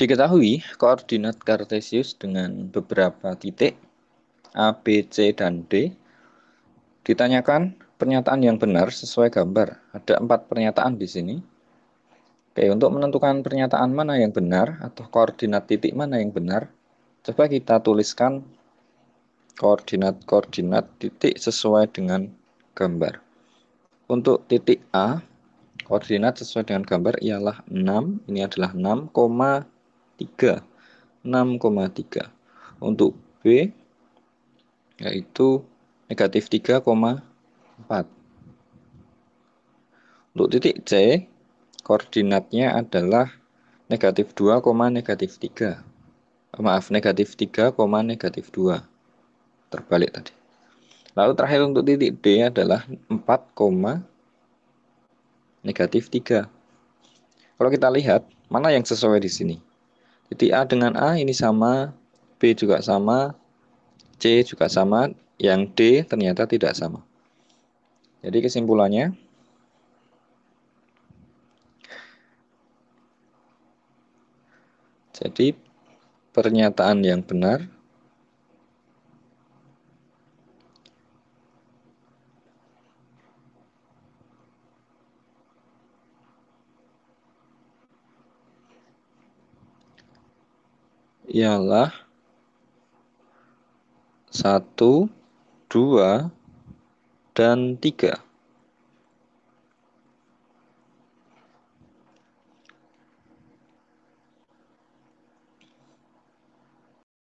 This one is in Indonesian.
Diketahui koordinat kartesius dengan beberapa titik A, B, C, dan D. Ditanyakan pernyataan yang benar sesuai gambar. Ada empat pernyataan di sini. Oke, untuk menentukan pernyataan mana yang benar atau koordinat titik mana yang benar, coba kita tuliskan koordinat-koordinat titik sesuai dengan gambar. Untuk titik A, koordinat sesuai dengan gambar ialah 6, ini adalah 6, 3. 6,3. Untuk B yaitu negatif 3,4. Untuk titik C, koordinatnya adalah negatif 2, negatif 3. Maaf, negatif 3, negatif 2. Terbalik tadi. Lalu terakhir untuk titik D adalah 4, negatif 3. Kalau kita lihat, mana yang sesuai di sini? Jadi A dengan A ini sama, B juga sama, C juga sama, yang D ternyata tidak sama. Jadi kesimpulannya, jadi pernyataan yang benar ialah 1, 2, dan 3.